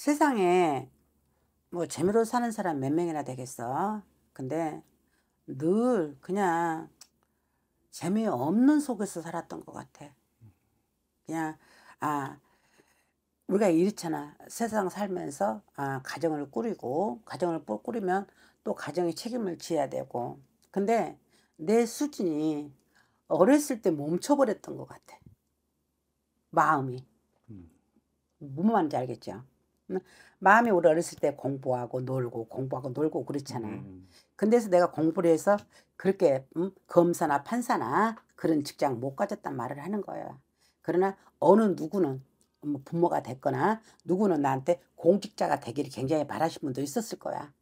세상에 뭐 재미로 사는 사람 몇 명이나 되겠어. 근데 늘 그냥 재미없는 속에서 살았던 것 같아. 그냥, 아, 우리가 이렇잖아. 세상 살면서, 아, 가정을 꾸리고, 가정을 꾸리면 또 가정에 책임을 지어야 되고. 근데 내 수준이 어렸을 때 멈춰버렸던 것 같아. 마음이. 무뭔 음. 말인지 알겠죠? 마음이 우리 어렸을 때 공부하고 놀고 공부하고 놀고 그렇잖아. 음. 음. 근데서 내가 공부를 해서 그렇게 음, 검사나 판사나 그런 직장 못 가졌단 말을 하는 거야. 그러나 어느 누구는 뭐 부모가 됐거나 누구는 나한테 공직자가 되기를 굉장히 바라신 분도 있었을 거야.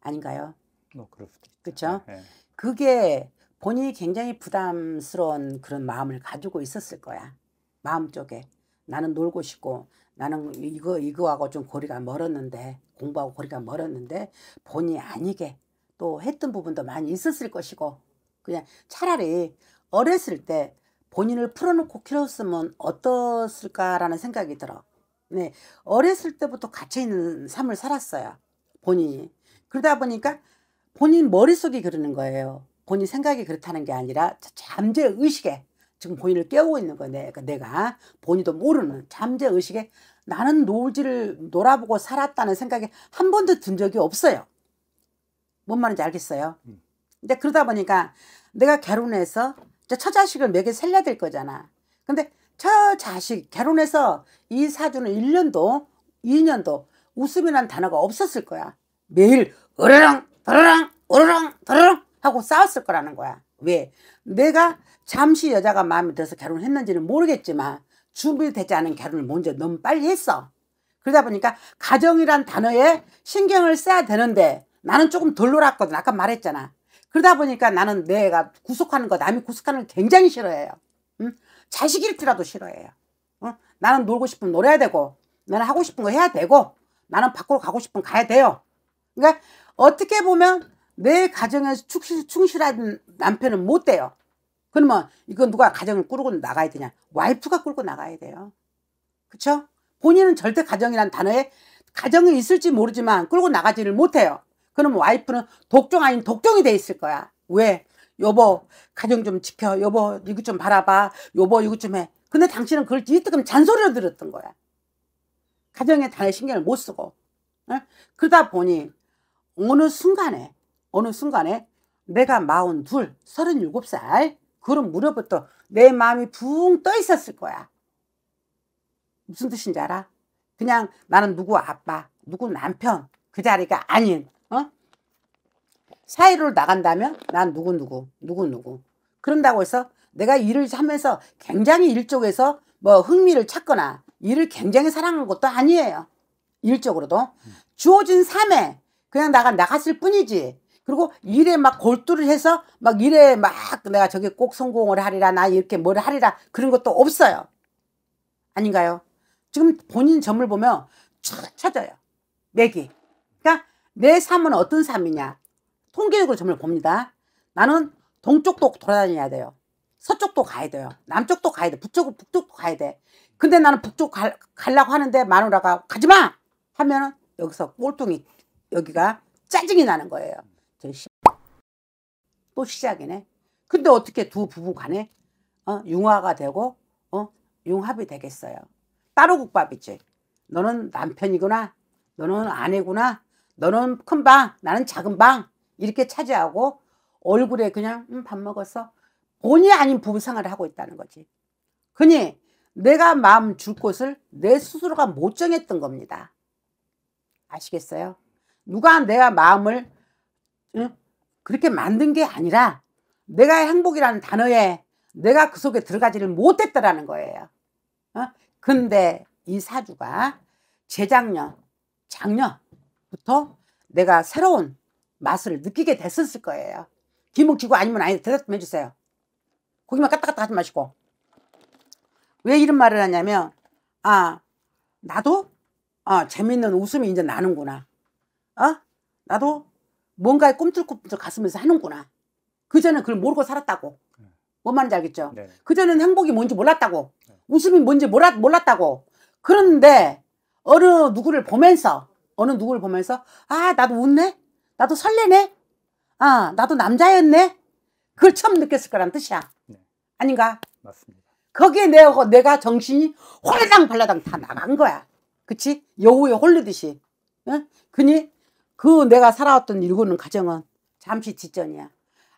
아닌가요? 뭐 그럴 죠 그렇죠? 네. 그게 본인이 굉장히 부담스러운 그런 마음을 가지고 있었을 거야. 마음 쪽에. 나는 놀고 싶고 나는 이거 이거하고 좀 거리가 멀었는데 공부하고 거리가 멀었는데 본의 아니게 또 했던 부분도 많이 있었을 것이고 그냥 차라리 어렸을 때 본인을 풀어놓고 키웠으면 어떻을까라는 생각이 들어. 네, 어렸을 때부터 갇혀 있는 삶을 살았어요. 본인이. 그러다 보니까 본인 머릿속이 그러는 거예요. 본인 생각이 그렇다는 게 아니라 잠재 의식에 지금 본인을 깨우고 있는 거예요. 내가, 그러니까 내가 본인도 모르는 잠재 의식에 나는 놀지를 놀아보고 살았다는 생각에 한 번도 든 적이 없어요. 뭔 말인지 알겠어요. 음. 근데 그러다 보니까 내가 결혼해서 처자식을 몇 개 살려야 될 거잖아. 근데 처자식 결혼해서 이 사주는 1년도 2년도 웃음이란 단어가 없었을 거야. 매일 으르렁 으르렁 으르렁 으르렁 하고 싸웠을 거라는 거야. 왜? 내가 잠시 여자가 마음에 들어서 결혼했는지는 모르겠지만 준비되지 않은 결혼을 먼저 너무 빨리 했어. 그러다 보니까 가정이란 단어에 신경을 써야 되는데 나는 조금 덜 놀았거든. 아까 말했잖아. 그러다 보니까 나는 내가 구속하는 거, 남이 구속하는 걸 굉장히 싫어해요. 응? 자식 일기라도 싫어해요. 응? 어? 나는 놀고 싶으면 놀아야 되고, 나는 하고 싶은 거 해야 되고, 나는 밖으로 가고 싶으면 가야 돼요. 그러니까 어떻게 보면 내 가정에 서 충실, 한 남편은 못 돼요. 그러면 이건 누가 가정을 꾸르고 나가야 되냐? 와이프가 꾸르고 나가야 돼요. 그쵸? 본인은 절대 가정이란 단어에 가정이 있을지 모르지만 끌고 나가지를 못해요. 그럼 와이프는 독종 아닌 독종이 돼 있을 거야. 왜? 여보 가정 좀 지켜. 여보 이것 좀 바라봐. 여보 이것 좀 해. 근데 당신은 그걸 이때금 잔소리를 들었던 거야. 가정에 단에 신경을 못 쓰고. 에? 그러다 보니 어느 순간에 어느 순간에 내가 마흔 둘, 서른일곱 살 그런 무렵부터 내 마음이 붕 떠 있었을 거야. 무슨 뜻인지 알아? 그냥 나는 누구 아빠, 누구 남편 그 자리가 아닌 어? 사회로 나간다면 난 누구누구, 누구누구 그런다고 해서 내가 일을 하면서 굉장히 일 쪽에서 뭐 흥미를 찾거나 일을 굉장히 사랑한 것도 아니에요. 일적으로도. 주어진 삶에 그냥 나가 나갔을 뿐이지. 그리고 일에 막 골두를 해서 막 일에 막 내가 저게 꼭 성공을 하리라 나 이렇게 뭘 하리라 그런 것도 없어요. 아닌가요? 지금 본인 점을 보면 쳐져요 맥이 그러니까 내 삶은 어떤 삶이냐. 통계적으로 점을 봅니다. 나는 동쪽도 돌아다녀야 돼요. 서쪽도 가야 돼요. 남쪽도 가야 돼. 북쪽, 은 북쪽도 가야 돼. 근데 나는 북쪽 갈, 가려고 하는데 마누라가 가지마! 하면은 여기서 꼴통이 여기가 짜증이 나는 거예요. 시... 또 시작이네. 근데 어떻게 두 부부 간에 어? 융화가 되고 어? 융합이 되겠어요. 따로 국밥이지. 너는 남편이구나. 너는 아내구나. 너는 큰 방, 나는 작은 방 이렇게 차지하고 얼굴에 그냥 음, 밥먹어서 본의 아닌 부부 생활을 하고 있다는 거지. 그니 내가 마음 줄 곳을 내 스스로가 못 정했던 겁니다. 아시겠어요? 누가 내가 마음을 그렇게 만든 게 아니라 내가 행복이라는 단어에 내가 그 속에 들어가지를 못했다라는 거예요. 어? 근데 이 사주가 재작년, 작년부터 내가 새로운 맛을 느끼게 됐었을 거예요. 기묵지고 아니면 아니 대답 좀 해주세요. 거기만 까딱까딱 하지 마시고. 왜 이런 말을 하냐면 아 나도 아 재밌는 웃음이 이제 나는구나. 어? 나도 뭔가에 꿈틀꿈틀 가슴에서 하는구나. 그전엔 그걸 모르고 살았다고. 네. 뭔 말인지 알겠죠? 네. 그전엔 행복이 뭔지 몰랐다고. 네. 웃음이 뭔지 몰랐, 몰랐다고. 그런데 어느 누구를 보면서 어느 누구를 보면서 아 나도 웃네. 나도 설레네. 아 나도 남자였네. 그걸 처음 느꼈을 거란 뜻이야. 네. 아닌가? 맞습니다. 거기에 내, 내가 정신이 홀랑 발라당 다 나간 거야. 그치? 여우에 홀리듯이. 응? 그니 그 내가 살아왔던 일구는 가정은 잠시 뒷전이야.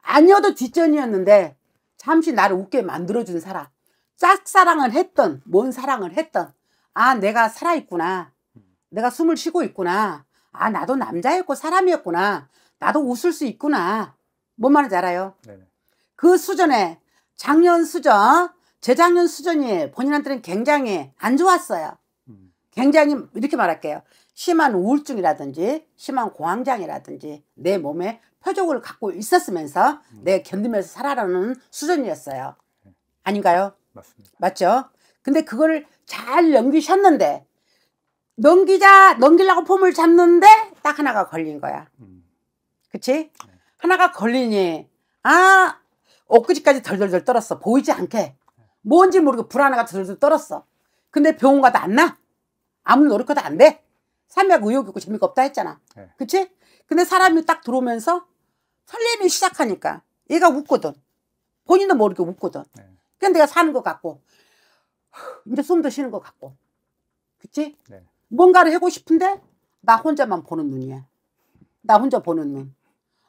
아니어도 뒷전이었는데 잠시 나를 웃게 만들어준 사람. 짝사랑을 했던 뭔 사랑을 했던 아 내가 살아있구나. 내가 숨을 쉬고 있구나. 아 나도 남자였고 사람이었구나. 나도 웃을 수 있구나. 뭔 말인지 알아요? 네네. 그 수전에 작년 수전 재작년 수전이 본인한테는 굉장히 안 좋았어요. 음. 굉장히 이렇게 말할게요. 심한 우울증이라든지 심한 공황장애라든지 내 몸에 표적을 갖고 있었으면서 음. 내 견디면서 살아라는 수준이었어요. 아닌가요? 맞습니다. 맞죠? 근데 그걸 잘 넘기셨는데 넘기자 넘기려고 폼을 잡는데 딱 하나가 걸린 거야. 음. 그치? 네. 하나가 걸리니 아 엊그제까지 덜덜덜 떨었어. 보이지 않게. 뭔지 모르고 불안해가 덜덜 떨었어. 근데 병원 가도 안 나. 아무리 노력해도 안 돼. 삼약 의욕 있고 재미가 없다 했잖아. 네. 그치? 근데 사람이 딱 들어오면서 설렘이 시작하니까 얘가 웃거든. 본인도 모르게 웃거든. 네. 그냥 내가 사는 것 같고 이제 숨도 쉬는 것 같고 그치? 네. 뭔가를 하고 싶은데 나 혼자만 보는 눈이야. 나 혼자 보는 눈.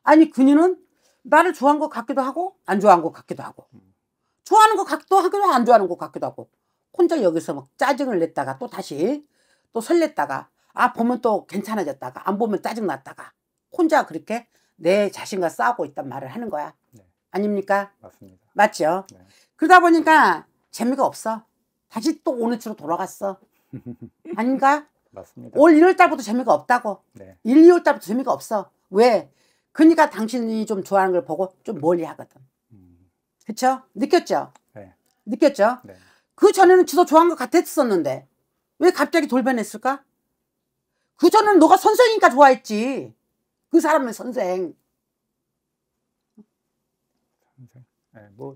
아니 그녀는 나를 좋아한 것 같기도 하고 안 좋아한 것 같기도 하고 음. 좋아하는 것 같기도 하고 안 좋아하는 것 같기도 하고 혼자 여기서 막 짜증을 냈다가 또 다시 또 설렜다가 아 보면 또 괜찮아졌다가 안 보면 짜증났다가 혼자 그렇게 내 자신과 싸우고 있단 말을 하는 거야. 네. 아닙니까? 맞습니다. 맞죠? 네. 그러다 보니까 재미가 없어. 다시 또 오늘 주로 돌아갔어. 아닌가? 맞습니다. 올 1월 달부터 재미가 없다고. 네. 1, 2월 달부터 재미가 없어. 왜? 그러니까 당신이 좀 좋아하는 걸 보고 좀 멀리 하거든. 음. 그쵸? 느꼈죠? 네. 느꼈죠? 네. 그 전에는 주소 좋아한것 같았었는데 왜 갑자기 돌변했을까? 그 전에는 너가 선생이니까 좋아했지. 그 사람은 선생. 선생? 네, 뭐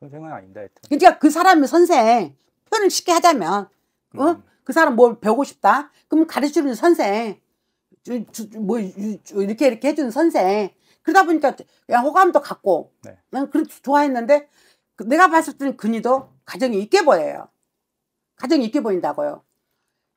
선생은 아닌데 하여튼. 그러니까 그 사람은 선생. 표현을 쉽게 하자면. 어? 음. 그 사람 뭘 배우고 싶다? 그럼 가르치는 선생. 뭐 이렇게 이렇게 해주는 선생. 그러다 보니까 그냥 호감도 갖고 네. 그렇게 좋아했는데 그 내가 봤을 때는 그니도 가정이 있게 보여요. 가정이 있게 보인다고요.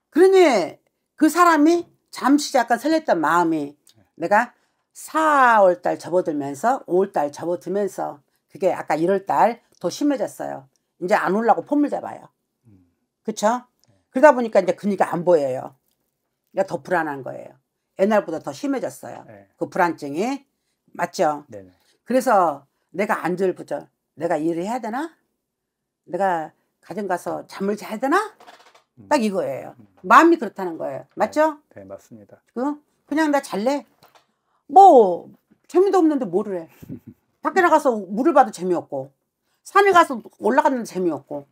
그러니 그 사람이 잠시 잠깐 설렜던 마음이 내가 4월 달 접어들면서 5월 달 접어들면서 그게 아까 1월 달더 심해졌어요. 이제 안 올라고 폼을 잡아요. 그쵸? 그러다 보니까 이제 근육이 안 보여요. 그러니까 더 불안한 거예요. 옛날보다 더 심해졌어요. 네. 그 불안증이. 맞죠? 네, 네. 그래서 내가 안절부절. 내가 일을 해야 되나? 내가 가정 가서 잠을 자야 되나? 음. 딱 이거예요. 마음이 그렇다는 거예요. 네. 맞죠? 네, 네 맞습니다. 그 그냥 나 잘래. 뭐 재미도 없는데 뭐를 해. 밖에 나가서 물을 봐도 재미없고 산에 가서 올라가는 재미없고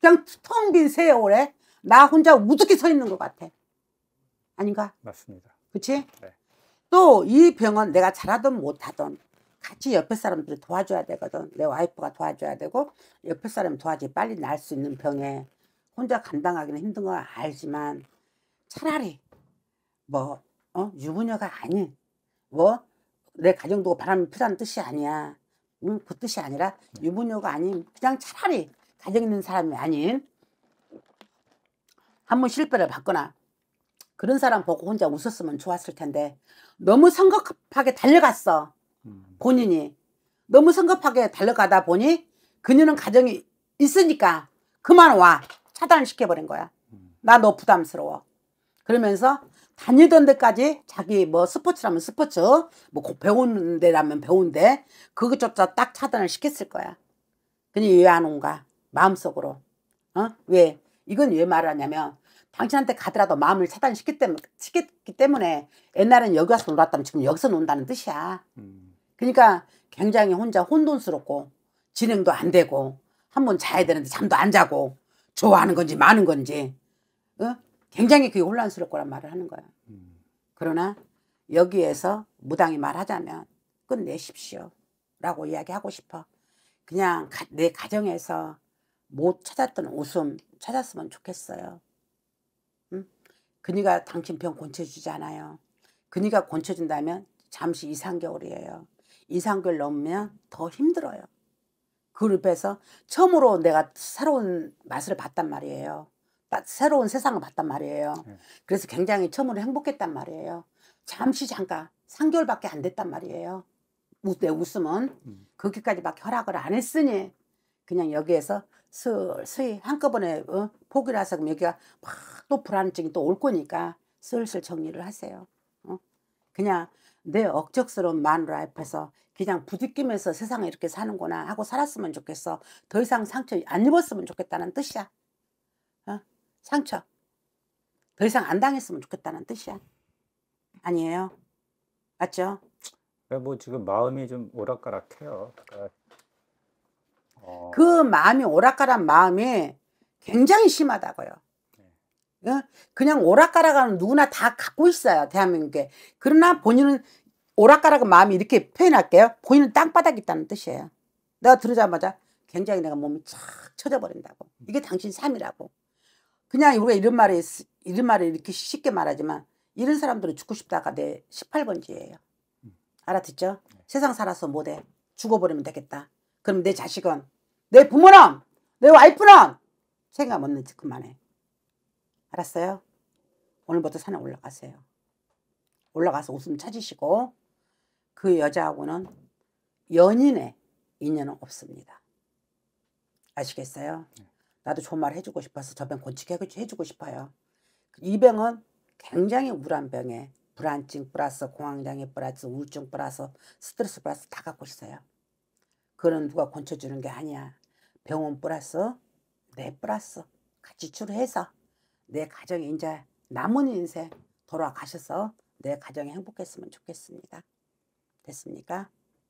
그냥 텅 빈 세월에 나 혼자 우습게 서 있는 것 같아. 아닌가? 맞습니다. 그치? 네. 또 이 병은 내가 잘하든 못하든 같이 옆에 사람들이 도와줘야 되거든. 내 와이프가 도와줘야 되고 옆에 사람 도와줘야 빨리 날 수 있는 병에 혼자 감당하기는 힘든 거 알지만 차라리 뭐 어? 유부녀가 아닌 뭐 내 가정 도 바람을 피라는 뜻이 아니야. 음, 그 뜻이 아니라 유부녀가 아닌 그냥 차라리 가정 있는 사람이 아닌 한 번 실패를 받거나 그런 사람 보고 혼자 웃었으면 좋았을 텐데 너무 성급하게 달려갔어 음. 본인이 너무 성급하게 달려가다 보니 그녀는 가정이 있으니까 그만 와 차단을 시켜버린 거야. 음. 나너 부담스러워. 그러면서 다니던 데까지 자기 뭐 스포츠라면 스포츠, 뭐 배운 데라면 배운 데, 그것조차 딱 차단을 시켰을 거야. 그데왜안 온가? 마음속으로. 어? 왜? 이건 왜 말하냐면, 당신한테 가더라도 마음을 차단시켰기 때문에, 시켰기 때문에 옛날엔 여기 와서 놀았다면 지금 여기서 논다는 뜻이야. 음. 그러니까 굉장히 혼자 혼돈스럽고, 진행도 안 되고, 한번 자야 되는데 잠도 안 자고, 좋아하는 건지 많은 건지 어? 굉장히 그게 혼란스럽울 거란 말을 하는 거야. 그러나 여기에서 무당이 말하자면 끝내십시오 라고 이야기하고 싶어. 그냥 가, 내 가정에서 못 찾았던 웃음 찾았으면 좋겠어요. 응? 그니가 당신 병 고쳐주지 아요 그니가 고쳐준다면 잠시 2, 3개월이에요. 2, 3개월 넘으면 더 힘들어요. 그룹에서 처음으로 내가 새로운 맛을 봤단 말이에요. 새로운 세상을 봤단 말이에요. 네. 그래서 굉장히 처음으로 행복했단 말이에요. 잠시 잠깐 3개월밖에 안 됐단 말이에요. 내 웃음은 거기까지 음. 막 허락을 안 했으니 그냥 여기에서 슬슬 한꺼번에 어? 포기를 하서 그 여기가 막 또 불안증이 또 올 거니까 슬슬 정리를 하세요. 어? 그냥 내억척스러운 마누 라 앞에서 그냥 부딪히면서 세상에 이렇게 사는구나 하고 살았으면 좋겠어. 더 이상 상처 안 입었으면 좋겠다는 뜻이야. 어? 상처. 더 이상 안 당했으면 좋겠다는 뜻이야. 아니에요? 맞죠? 그러니까 뭐 지금 마음이 좀 오락가락해요. 그러니까, 어. 그 마음이 오락가락 마음이 굉장히 심하다고요. 그냥 오락가락하는 누구나 다 갖고 있어요. 대한민국에. 그러나 본인은 오락가락은 마음이 이렇게 표현할게요. 본인은 땅바닥에 있다는 뜻이에요. 내가 들으자마자 굉장히 내가 몸이 착 쳐져버린다고. 이게 당신 삶이라고. 그냥 우리가 이런 말을 이런 말을 이렇게 쉽게 말하지만 이런 사람들은 죽고 싶다가 내 18번지예요. 알아듣죠? 세상 살아서 못해. 뭐 죽어버리면 되겠다. 그럼 내 자식은, 내 부모는, 내 와이프는 생각 없는지 그만해. 알았어요? 오늘부터 산에 올라가세요. 올라가서 웃음 찾으시고 그 여자하고는 연인의 인연은 없습니다. 아시겠어요? 네. 나도 좋은 말 해주고 싶어서 저병 고치해주고 게 싶어요. 이 병은 굉장히 우울한 병에 불안증 플러스 공황장애 플러스 우울증 플러스 스트레스 플러스 다 갖고 있어요. 그는 누가 고쳐주는 게 아니야. 병원 플러스 내 플러스 같이 치료해서 내 가정이 이제 남은 인생 돌아가셔서 내 가정이 행복했으면 좋겠습니다. 됐습니까?